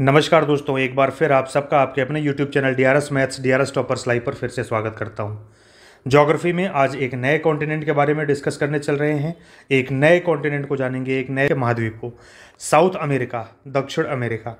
नमस्कार दोस्तों एक बार फिर आप सबका आपके अपने YouTube channel D R S maths D R S toppers live पर फिर से स्वागत करता हूं जोग्राफी में आज एक नए कॉन्टिनेंट के बारे में डिस्कस करने चल रहे हैं एक नए कॉन्टिनेंट को जानेंगे एक नए महाद्वीप को साउथ अमेरिका दक्षिण अमेरिका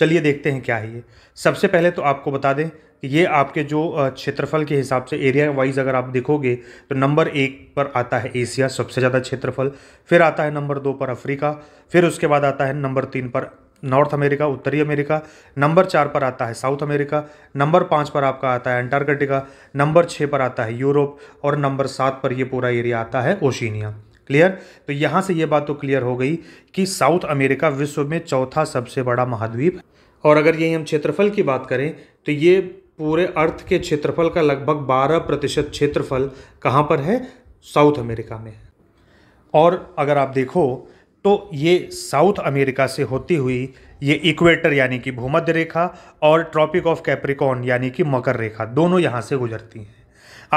चलिए देखते हैं क्या है ये सबसे पहले तो आपको बता दें कि ये आपके जो क्षेत्रफल के हिसाब से एरिया वाइज अगर आप देखोगे तो नंबर एक पर आता है एशिया सबसे ज़्यादा क्षेत्रफल फिर आता है नंबर दो पर अफ्रीका फिर उसके बाद आता है नंबर तीन पर नॉर्थ अमेरिका उत्तरी अमेरिका नंबर चार पर आता है साउथ अमेरिका नंबर पाँच पर आपका आता है एंटार्कटिका नंबर छः पर आता है यूरोप और नंबर सात पर ये पूरा एरिया आता है ओशिनिया क्लियर तो यहाँ से ये बात तो क्लियर हो गई कि साउथ अमेरिका विश्व में चौथा सबसे बड़ा महाद्वीप और अगर यही हम क्षेत्रफल की बात करें तो ये पूरे अर्थ के क्षेत्रफल का लगभग बारह प्रतिशत क्षेत्रफल कहाँ पर है साउथ अमेरिका में और अगर आप देखो तो ये साउथ अमेरिका से होती हुई ये इक्वेटर यानी कि भूमध्य रेखा और ट्रॉपिक ऑफ कैप्रिकॉन यानी कि मकर रेखा दोनों यहाँ से गुजरती हैं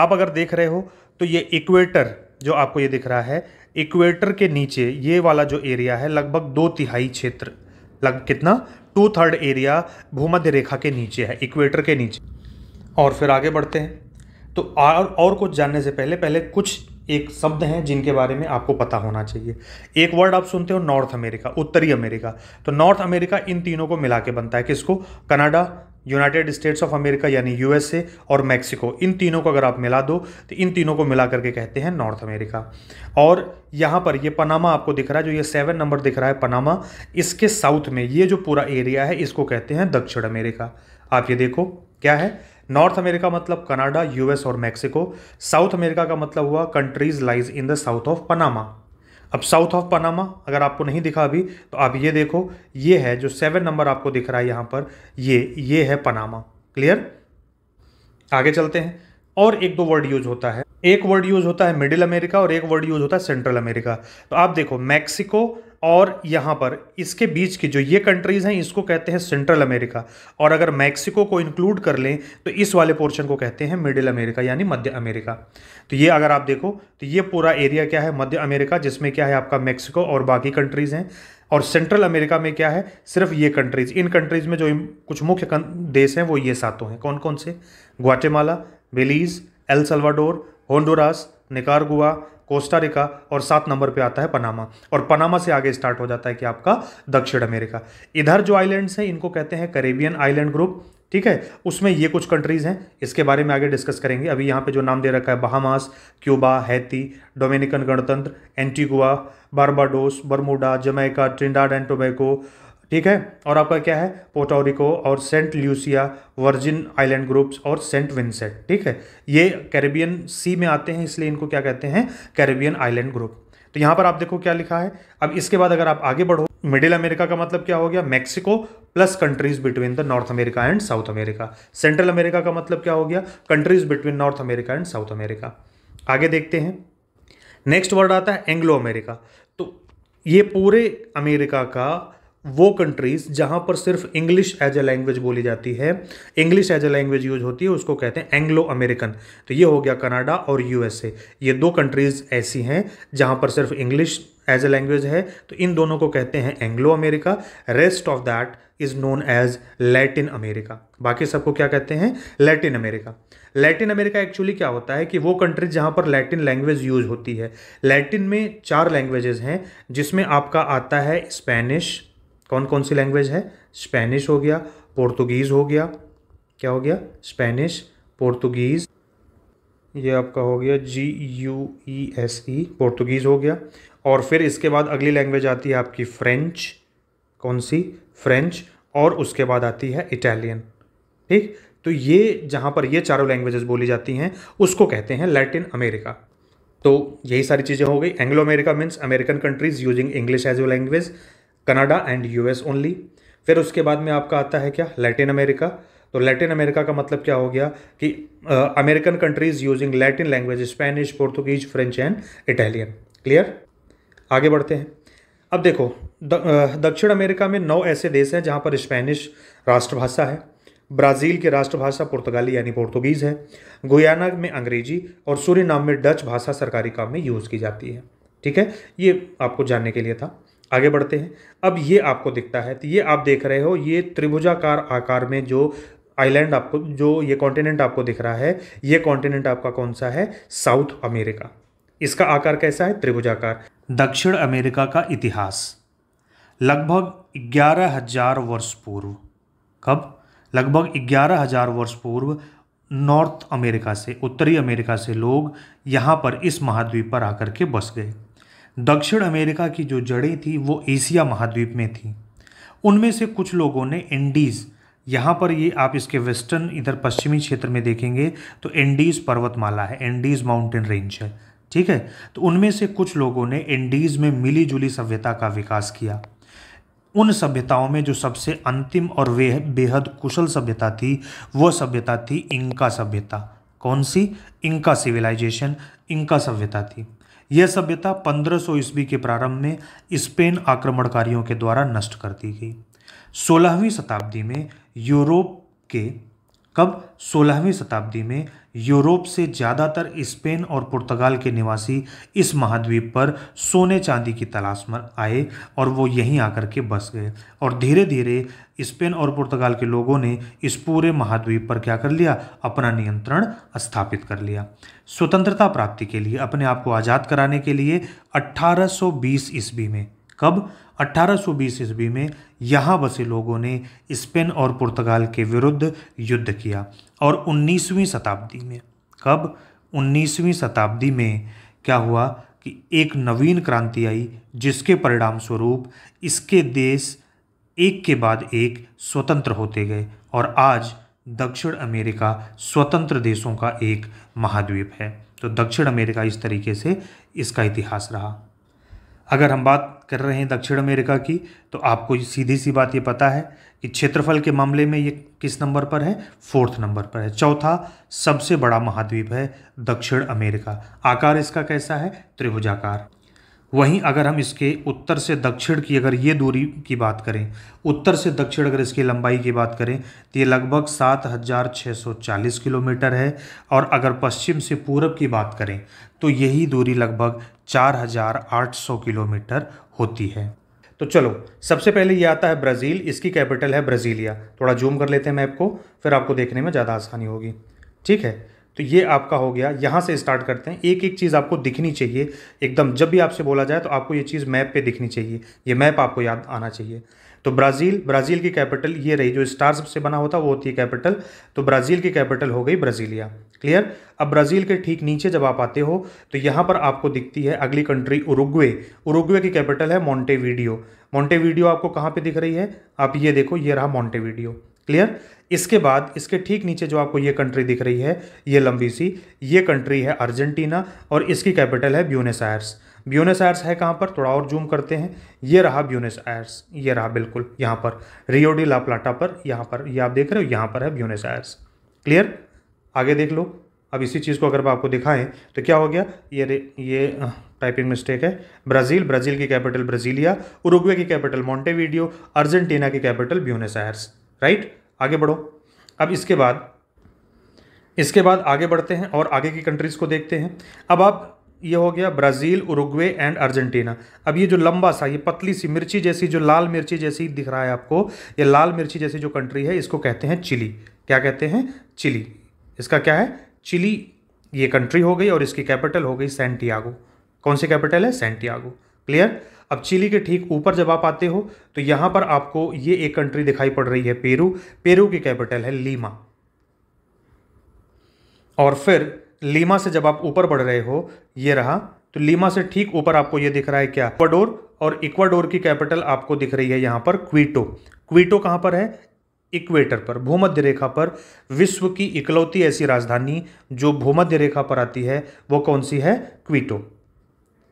आप अगर देख रहे हो तो ये इक्वेटर जो आपको ये दिख रहा है इक्वेटर के नीचे ये वाला जो एरिया है लगभग दो तिहाई क्षेत्र लग कितना टू थर्ड एरिया भूमध्य रेखा के नीचे है इक्वेटर के नीचे और फिर आगे बढ़ते हैं तो और और कुछ जानने से पहले पहले कुछ एक शब्द हैं जिनके बारे में आपको पता होना चाहिए एक वर्ड आप सुनते हो नॉर्थ अमेरिका उत्तरी अमेरिका तो नॉर्थ अमेरिका इन तीनों को मिला के बनता है किसको Canada United States of America यानी यूएसए और मैक्सिको इन तीनों को अगर आप मिला दो तो इन तीनों को मिला करके कहते हैं नॉर्थ अमेरिका और यहाँ पर ये पनामा आपको दिख रहा है जो ये सेवन नंबर दिख रहा है पनामा इसके साउथ में ये जो पूरा एरिया है इसको कहते हैं दक्षिण अमेरिका आप ये देखो क्या है नॉर्थ अमेरिका मतलब कनाडा यूएस और मैक्सिको साउथ अमेरिका का मतलब हुआ countries lies in the south of Panama अब साउथ ऑफ पनामा अगर आपको नहीं दिखा अभी तो आप ये देखो ये है जो सेवन नंबर आपको दिख रहा है यहाँ पर ये ये है पनामा क्लियर आगे चलते हैं और एक दो वर्ड यूज होता है एक वर्ड यूज होता है मिडिल अमेरिका और एक वर्ड यूज होता है सेंट्रल अमेरिका तो आप देखो मैक्सिको और यहाँ पर इसके बीच की जो ये कंट्रीज़ हैं इसको कहते हैं सेंट्रल अमेरिका और अगर मैक्सिको को इंक्लूड कर लें तो इस वाले पोर्शन को कहते हैं मिडिल अमेरिका यानी मध्य अमेरिका तो ये अगर आप देखो तो ये पूरा एरिया क्या है मध्य अमेरिका जिसमें क्या है आपका मैक्सिको और बाकी कंट्रीज़ हैं और सेंट्रल अमेरिका में क्या है सिर्फ ये कंट्रीज़ इन कंट्रीज़ में जो कुछ मुख्य देश हैं वो ये सातों हैं कौन कौन से Guatemala Belize El Salvador Honduras Nicaragua Costa Rica और सात नंबर पे आता है पनामा और पनामा से आगे स्टार्ट हो जाता है कि आपका दक्षिण अमेरिका इधर जो आइलैंड्स हैं इनको कहते हैं करेबियन आइलैंड ग्रुप ठीक है उसमें ये कुछ कंट्रीज़ हैं इसके बारे में आगे डिस्कस करेंगे अभी यहाँ पे जो नाम दे रखा है बहामास क्यूबा हैती डोमिनिकन गणतंत्र Antigua Barbados Bermuda Jamaica Trinidad and Tobago ठीक है और आपका क्या है पोटोरिको और Saint Lucia Virgin Island groups और सेंट विंसेंट ठीक है ये कैरेबियन सी में आते हैं इसलिए इनको क्या कहते हैं कैरेबियन आइलैंड ग्रुप तो यहाँ पर आप देखो क्या लिखा है अब इसके बाद अगर आप आगे बढ़ो मिडिल अमेरिका का मतलब क्या हो गया Mexico plus countries between the North America and South America Central America का मतलब क्या हो गया countries between North America and South America आगे देखते हैं नेक्स्ट वर्ड आता है एंग्लो अमेरिका तो ये पूरे अमेरिका का वो कंट्रीज़ जहाँ पर सिर्फ इंग्लिश एज ए लैंग्वेज बोली जाती है English as a language use होती है उसको कहते हैं एंग्लो अमेरिकन तो ये हो गया कनाडा और यूएसए ये दो कंट्रीज़ ऐसी हैं जहाँ पर सिर्फ इंग्लिश एज ए लैंग्वेज है तो इन दोनों को कहते हैं Anglo America rest of that is known as Latin America बाकी सबको क्या कहते हैं Latin America Latin America actually क्या होता है कि वो कंट्रीज जहाँ पर लैटिन लैंग्वेज यूज होती है लैटिन में चार लैंग्वेजेस हैं जिसमें आपका आता है स्पेनिश कौन कौन सी लैंग्वेज है स्पेनिश हो गया पोर्तुगीज़ हो गया क्या हो गया स्पेनिश पोर्तुगीज़ ये आपका हो गया G U E S E Portuguese हो गया और फिर इसके बाद अगली लैंग्वेज आती है आपकी फ्रेंच कौन सी फ्रेंच और उसके बाद आती है इटालियन ठीक तो ये जहाँ पर ये चारों लैंग्वेजेस बोली जाती हैं उसको कहते हैं लैटिन अमेरिका तो यही सारी चीज़ें हो गई Anglo America means American countries using English as a language Canada and US only फिर उसके बाद में आपका आता है क्या लैटिन अमेरिका तो लैटिन अमेरिका का मतलब क्या हो गया कि American countries using Latin language Spanish Portuguese French and Italian clear आगे बढ़ते हैं अब देखो दक्षिण अमेरिका में नौ ऐसे देश हैं जहाँ पर स्पेनिश राष्ट्रभाषा है ब्राज़ील की राष्ट्रभाषा पुर्तगाली यानी पोर्तुगीज़ है गुयाना में अंग्रेजी और सूरीनाम में डच भाषा सरकारी काम में यूज़ की जाती है ठीक है ये आपको जानने के लिए था आगे बढ़ते हैं अब ये आपको दिखता है तो ये आप देख रहे हो ये त्रिभुजाकार आकार में जो आइलैंड आपको जो ये कॉन्टिनेंट आपको दिख रहा है ये कॉन्टिनेंट आपका कौन सा है साउथ अमेरिका इसका आकार कैसा है त्रिभुजाकार दक्षिण अमेरिका का इतिहास लगभग ग्यारह हजार वर्ष पूर्व कब लगभग ग्यारह हजार वर्ष पूर्व नॉर्थ अमेरिका से उत्तरी अमेरिका से लोग यहाँ पर इस महाद्वीप पर आकर के बस गए दक्षिण अमेरिका की जो जड़ें थी वो एशिया महाद्वीप में थी उनमें से कुछ लोगों ने एंडीज़ यहाँ पर ये आप इसके वेस्टर्न इधर पश्चिमी क्षेत्र में देखेंगे तो एंडीज़ पर्वतमाला है एंडीज़ माउंटेन रेंज है ठीक है तो उनमें से कुछ लोगों ने एंडीज़ में मिली जुली सभ्यता का विकास किया उन सभ्यताओं में जो सबसे अंतिम और बेहद कुशल सभ्यता थी वह सभ्यता थी इंका सभ्यता कौन सी इंका सिविलाइजेशन इंका सभ्यता थी यह सभ्यता 1500 सौ ईस्वी के प्रारंभ में स्पेन आक्रमणकारियों के द्वारा नष्ट कर दी गई सोलहवीं शताब्दी में यूरोप के कब 16वीं शताब्दी में यूरोप से ज़्यादातर स्पेन और पुर्तगाल के निवासी इस महाद्वीप पर सोने चांदी की तलाश में आए और वो यहीं आकर के बस गए और धीरे धीरे स्पेन और पुर्तगाल के लोगों ने इस पूरे महाद्वीप पर क्या कर लिया अपना नियंत्रण स्थापित कर लिया स्वतंत्रता प्राप्ति के लिए अपने आप को आज़ाद कराने के लिए 1820 ईस्वी में कब 1820 ईस्वी में यहाँ बसे लोगों ने स्पेन और पुर्तगाल के विरुद्ध युद्ध किया और 19वीं शताब्दी में कब 19वीं शताब्दी में क्या हुआ कि एक नवीन क्रांति आई जिसके परिणाम स्वरूप इसके देश एक के बाद एक स्वतंत्र होते गए और आज दक्षिण अमेरिका स्वतंत्र देशों का एक महाद्वीप है तो दक्षिण अमेरिका इस तरीके से इसका इतिहास रहा अगर हम बात कर रहे हैं दक्षिण अमेरिका की तो आपको सीधी सी बात ये पता है कि क्षेत्रफल के मामले में ये किस नंबर पर है फोर्थ नंबर पर है चौथा सबसे बड़ा महाद्वीप है दक्षिण अमेरिका आकार इसका कैसा है त्रिभुजाकार वहीं अगर हम इसके उत्तर से दक्षिण की अगर ये दूरी की बात करें उत्तर से दक्षिण अगर इसकी लंबाई की बात करें तो ये लगभग सात हज़ार छः सौ चालीस किलोमीटर है और अगर पश्चिम से पूरब की बात करें तो यही दूरी लगभग चार हजार आठ सौ किलोमीटर होती है तो चलो सबसे पहले ये आता है ब्राज़ील इसकी कैपिटल है ब्राज़ीलिया थोड़ा जूम कर लेते हैं मैप को फिर आपको देखने में ज़्यादा आसानी होगी ठीक है तो ये आपका हो गया यहाँ से स्टार्ट करते हैं एक एक चीज़ आपको दिखनी चाहिए एकदम जब भी आपसे बोला जाए तो आपको ये चीज़ मैप पे दिखनी चाहिए ये मैप आपको याद आना चाहिए तो ब्राज़ील ब्राज़ील की कैपिटल ये रही जो स्टार सबसे बना होता वो होती है कैपिटल तो ब्राज़ील की कैपिटल हो गई ब्राज़ीलिया क्लियर अब ब्राज़ील के ठीक नीचे जब आप आते हो तो यहाँ पर आपको दिखती है अगली कंट्री उरुग्वे उरुग्वे की कैपिटल है मॉन्टेवीडियो मॉन्टेवीडियो आपको कहाँ पर दिख रही है आप ये देखो ये रहा मॉन्टेवीडियो क्लियर इसके बाद इसके ठीक नीचे जो आपको ये कंट्री दिख रही है ये लंबी सी ये कंट्री है अर्जेंटीना और इसकी कैपिटल है ब्यूनस आयर्स ब्यूनस आयर्स है कहाँ पर थोड़ा और जूम करते हैं ये रहा ब्यूनस आयर्स ये रहा बिल्कुल यहाँ पर रियोडी लाप्लाटा पर यहाँ पर ये यह आप देख रहे हो यहाँ पर है ब्यूनस आयर्स क्लियर आगे देख लो अब इसी चीज़ को अगर आपको दिखाएं तो क्या हो गया ये ये टाइपिंग मिस्टेक है ब्राज़ील ब्राज़ील की कैपिटल ब्राज़ीलिया उरुग्वे की कैपिटल मॉन्टेवीडियो अर्जेंटीना की कैपिटल ब्यूनस आयर्स राइट आगे बढ़ो अब इसके बाद इसके बाद आगे बढ़ते हैं और आगे की कंट्रीज़ को देखते हैं अब आप ये हो गया ब्राज़ील उरुग्वे एंड अर्जेंटीना अब ये जो लंबा सा ये पतली सी मिर्ची जैसी जो लाल मिर्ची जैसी दिख रहा है आपको ये लाल मिर्ची जैसी जो कंट्री है इसको कहते हैं चिली क्या कहते हैं चिली इसका क्या है चिली ये कंट्री हो गई और इसकी कैपिटल हो गई सेंटियागो कौन सी कैपिटल है सेंटियागो क्लियर अब चिली के ठीक ऊपर जब आप आते हो तो यहां पर आपको ये एक कंट्री दिखाई पड़ रही है पेरू पेरू की कैपिटल है लीमा और फिर लीमा से जब आप ऊपर बढ़ रहे हो ये रहा तो लीमा से ठीक ऊपर आपको ये दिख रहा है क्या इक्वाडोर और इक्वाडोर की कैपिटल आपको दिख रही है यहां पर क्वीटो क्वीटो कहाँ पर है इक्वेटर पर भूमध्य रेखा पर विश्व की इकलौती ऐसी राजधानी जो भूमध्य रेखा पर आती है वो कौन सी है क्वीटो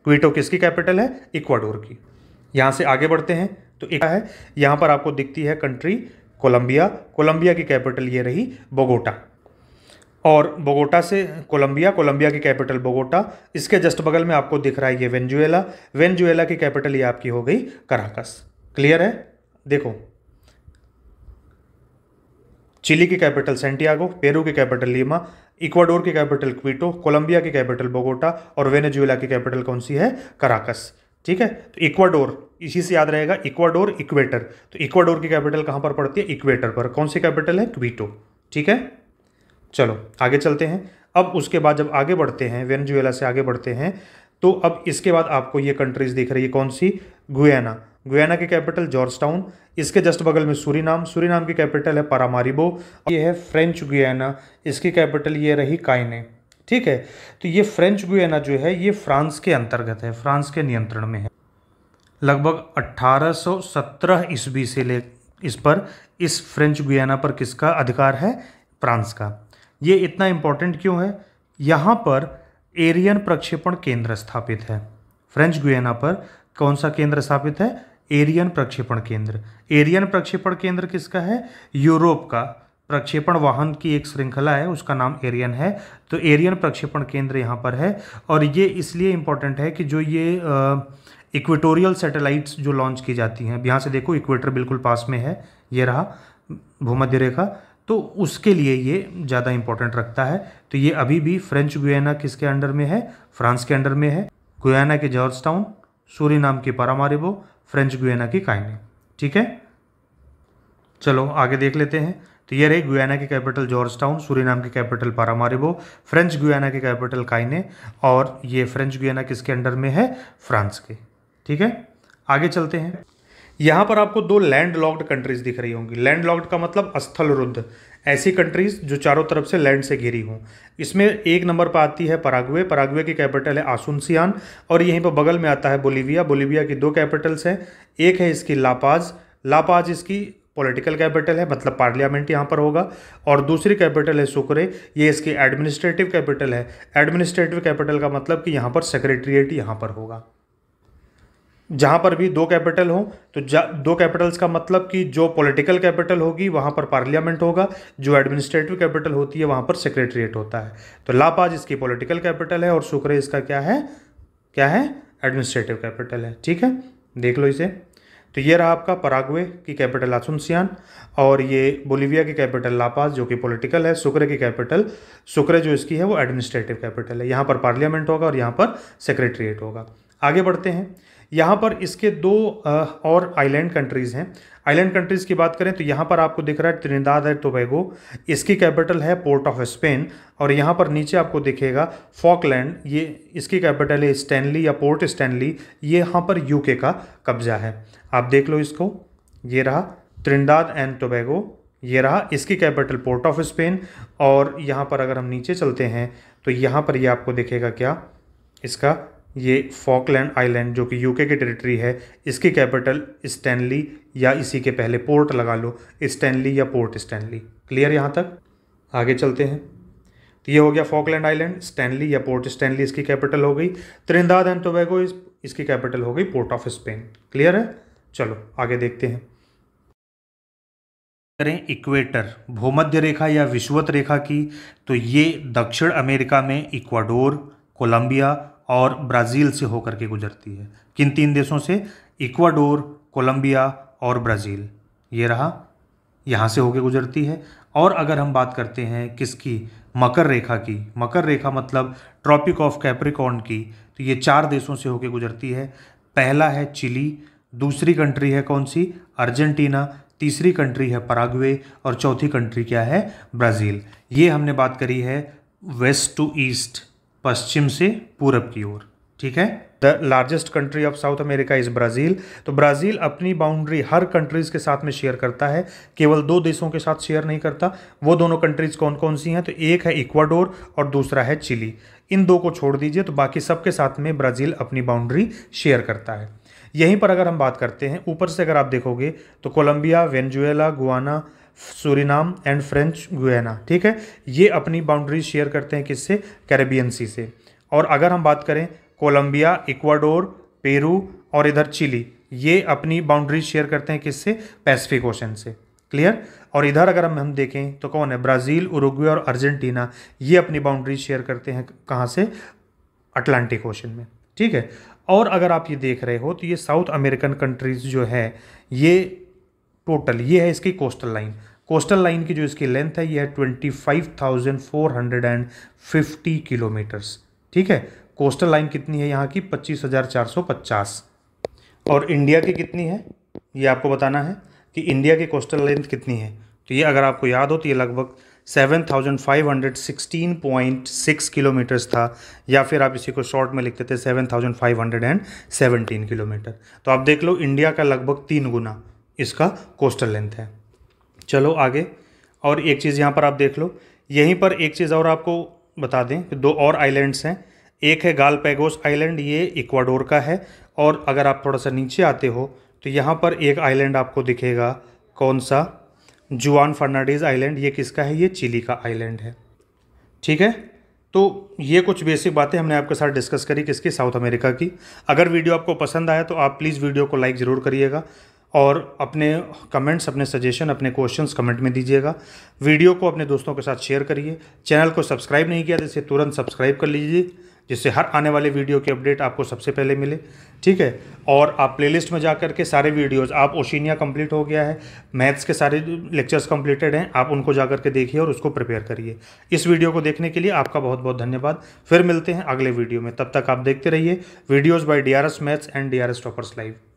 क्वीटो किसकी कैपिटल है इक्वाडोर की यहाँ से आगे बढ़ते हैं तो एक है यहाँ पर आपको दिखती है कंट्री कोलंबिया कोलंबिया की कैपिटल ये रही बोगोटा और बोगोटा से कोलंबिया कोलंबिया की कैपिटल बोगोटा इसके जस्ट बगल में आपको दिख रहा है ये वेंजुएला वेंजुएला की कैपिटल ये आपकी हो गई कराकस क्लियर है देखो चिली की कैपिटल सेंटियागो पेरू की कैपिटल लीमा इक्वाडोर की कैपिटल क्विटो कोलंबिया की कैपिटल बोगोटा और वेनेजुएला की कैपिटल कौन सी है कराकस ठीक है तो इक्वाडोर इसी से याद रहेगा इक्वाडोर इक्वेटर तो इक्वाडोर की कैपिटल कहाँ पर पड़ती है इक्वेटर पर कौन सी कैपिटल है क्विटो ठीक है चलो आगे चलते हैं अब उसके बाद जब आगे बढ़ते हैं वेनेजुएला से आगे बढ़ते हैं तो अब इसके बाद आपको ये कंट्रीज दिख रही है कौन सी गुयाना गुयाना की कैपिटल जॉर्जटाउन इसके जस्ट बगल में सूरीनाम सूरीनाम की कैपिटल है पारामारिबो ये है फ्रेंच गुयाना इसकी कैपिटल ये रही काइने ठीक है तो ये फ्रेंच गुयाना जो है ये फ्रांस के अंतर्गत है फ्रांस के नियंत्रण में है लगभग 1817 ईस्वी से ले इस पर इस फ्रेंच गुयाना पर किसका अधिकार है फ्रांस का ये इतना इम्पोर्टेंट क्यों है यहाँ पर एरियन प्रक्षेपण केंद्र स्थापित है फ्रेंच गुयाना पर कौन सा केंद्र स्थापित है एरियन प्रक्षेपण केंद्र एरियन प्रक्षेपण केंद्र किसका है यूरोप का प्रक्षेपण वाहन की एक श्रृंखला है उसका नाम एरियन है तो एरियन प्रक्षेपण केंद्र यहाँ पर है और ये इसलिए इम्पोर्टेंट है कि जो ये इक्वेटोरियल सैटेलाइट्स जो लॉन्च की जाती हैं यहाँ से देखो इक्वेटर बिल्कुल पास में है ये रहा भूमध्य रेखा तो उसके लिए ये ज़्यादा इम्पोर्टेंट रखता है तो ये अभी भी फ्रेंच गुयाना किसके अंडर में है फ्रांस के अंडर में है गुयाना के जॉर्ज टाउन नाम की पारामारिबो फ्रेंच गुएना की काइने ठीक है चलो आगे देख लेते हैं तो ये रही गुयाना की कैपिटल जॉर्ज टाउन नाम की कैपिटल पारामारिबो फ्रेंच गुयाना की कैपिटल काइने और ये फ्रेंच गुयाना किसके अंडर में है फ्रांस के ठीक है आगे चलते हैं यहाँ पर आपको दो लैंड लॉक्ड कंट्रीज दिख रही होंगी लैंड लॉक्ड का मतलब स्थल रुद्ध ऐसी कंट्रीज़ जो चारों तरफ से लैंड से घिरी हों इसमें एक नंबर पर आती है पराग्वे पराग्वे की कैपिटल है आसुनसियान और यहीं पर बगल में आता है बोलीविया बोलीविया की दो कैपिटल्स हैं एक है इसकी लापाज लापाज इसकी पॉलिटिकल कैपिटल है मतलब पार्लियामेंट यहाँ पर होगा और दूसरी कैपिटल है सुकरे ये इसकी एडमिनिस्ट्रेटिव कैपिटल है एडमिनिस्ट्रेटिव कैपिटल का मतलब कि यहाँ पर सेक्रेटरीट यहाँ पर होगा जहाँ पर भी दो कैपिटल हो तो दो कैपिटल्स का मतलब कि जो पॉलिटिकल कैपिटल होगी वहाँ पर पार्लियामेंट होगा जो एडमिनिस्ट्रेटिव कैपिटल होती है वहाँ पर सेक्रेटरीट होता है तो लापाज इसकी पॉलिटिकल कैपिटल है और सुक्रे इसका क्या है क्या है एडमिनिस्ट्रेटिव कैपिटल है ठीक है देख लो इसे तो ये रहा आपका परागवे की कैपिटल आसुनसियान और ये बोलीविया की कैपिटल लापास जो कि पॉलिटिकल है सुक्रे की कैपिटल सुक्रे जो इसकी है वो एडमिनिस्ट्रेटिव कैपिटल है यहाँ पर पार्लियामेंट होगा और यहाँ पर सेक्रेटरीट होगा आगे बढ़ते हैं यहाँ पर इसके दो और आइलैंड कंट्रीज़ हैं आइलैंड कंट्रीज़ की बात करें तो यहाँ पर आपको दिख रहा है त्रिनिदाद है टोबैगो इसकी कैपिटल है पोर्ट ऑफ स्पेन और यहाँ पर नीचे आपको दिखेगा फॉकलैंड ये इसकी कैपिटल है स्टैनली या पोर्ट स्टैनली ये यहाँ पर यूके का कब्जा है आप देख लो इसको ये रहा त्रिनिदाद एंड टोबैगो ये रहा इसकी कैपिटल पोर्ट ऑफ स्पेन और यहाँ पर अगर हम नीचे चलते हैं तो यहाँ पर ये यह आपको दिखेगा क्या इसका ये फॉकलैंड आइलैंड जो कि यूके की टेरिटरी है इसकी कैपिटल स्टैनली या इसी के पहले पोर्ट लगा लो स्टैनली या पोर्ट स्टैनली क्लियर यहाँ तक आगे चलते हैं तो ये हो गया फॉकलैंड आइलैंड स्टैनली या पोर्ट स्टैनली इसकी कैपिटल हो गई त्रिंदाद एंड टोबैगो इस, इसकी कैपिटल हो गई पोर्ट ऑफ स्पेन क्लियर है चलो आगे देखते हैं करें इक्वेटर भूमध्य रेखा या विश्वत रेखा की तो ये दक्षिण अमेरिका में इक्वाडोर कोलंबिया और ब्राज़ील से होकर के गुजरती है किन तीन देशों से इक्वाडोर कोलंबिया और ब्राज़ील ये रहा यहाँ से होकर गुजरती है और अगर हम बात करते हैं किसकी मकर रेखा की मकर रेखा मतलब ट्रॉपिक ऑफ कैप्रिकॉन की तो ये चार देशों से होकर गुजरती है पहला है चिली दूसरी कंट्री है कौन सी अर्जेंटीना तीसरी कंट्री है पराग्वे और चौथी कंट्री क्या है ब्राज़ील ये हमने बात करी है वेस्ट टू ईस्ट पश्चिम से पूरब की ओर ठीक है the largest country of South America is Brazil तो ब्राज़ील अपनी बाउंड्री हर कंट्रीज़ के साथ में शेयर करता है केवल दो देशों के साथ शेयर नहीं करता वो दोनों कंट्रीज़ कौन कौन सी हैं तो एक है इक्वाडोर और दूसरा है चिली इन दो को छोड़ दीजिए तो बाकी सबके साथ में ब्राज़ील अपनी बाउंड्री शेयर करता है यहीं पर अगर हम बात करते हैं ऊपर से अगर आप देखोगे तो Colombia Venezuela Guyana Suriname and French Guiana ठीक है ये अपनी बाउंड्री शेयर करते हैं किससे कैरेबियन सी से और अगर हम बात करें कोलंबिया इक्वाडोर पेरू और इधर चिली ये अपनी बाउंड्री शेयर करते हैं किससे पैसिफिक ओशन से क्लियर और इधर अगर हम हम देखें तो कौन है ब्राज़ील उरुग्वे और अर्जेंटीना ये अपनी बाउंड्री शेयर करते हैं कहाँ से अटलांटिक ओशन में ठीक है और अगर आप ये देख रहे हो तो ये साउथ अमेरिकन कंट्रीज़ जो है ये टोटल ये है इसकी कोस्टल लाइन कोस्टल लाइन की जो इसकी लेंथ है ये है twenty five thousand four hundred and fifty kilometres ठीक है कोस्टल लाइन कितनी है यहाँ की पच्चीस हज़ार चार सौ पचास और इंडिया की कितनी है ये आपको बताना है कि इंडिया की कोस्टल लेंथ कितनी है तो ये अगर आपको याद हो तो ये लगभग seven thousand five hundred sixteen point six kilometres था या फिर आप इसी को शॉर्ट में लिखते थे seven thousand five hundred and seventeen kilometre तो आप देख लो इंडिया का लगभग तीन गुना इसका कोस्टल लेंथ है चलो आगे और एक चीज़ यहाँ पर आप देख लो यहीं पर एक चीज़ और आपको बता दें कि दो और आइलैंड्स हैं एक है गाल पैगोस आइलैंड ये इक्वाडोर का है और अगर आप थोड़ा सा नीचे आते हो तो यहाँ पर एक आइलैंड आपको दिखेगा कौन सा जुआन फर्नाडीज आइलैंड ये किसका है ये चिली का आइलैंड है ठीक है तो ये कुछ बेसिक बातें हमने आपके साथ डिस्कस करी किसकी साउथ अमेरिका की अगर वीडियो आपको पसंद आया तो आप प्लीज़ वीडियो को लाइक ज़रूर करिएगा और अपने कमेंट्स अपने सजेशन अपने क्वेश्चंस कमेंट में दीजिएगा वीडियो को अपने दोस्तों के साथ शेयर करिए चैनल को सब्सक्राइब नहीं किया तो इसे तुरंत सब्सक्राइब कर लीजिए जिससे हर आने वाले वीडियो के अपडेट आपको सबसे पहले मिले ठीक है और आप प्लेलिस्ट में जा कर के सारे वीडियोस आप ओशिनिया कंप्लीट हो गया है मैथ्स के सारे लेक्चर्स कंप्लीटेड हैं आप उनको जा कर के देखिए और उसको प्रिपेयर करिए इस वीडियो को देखने के लिए आपका बहुत बहुत धन्यवाद फिर मिलते हैं अगले वीडियो में तब तक आप देखते रहिए videos by the maths and the toppers live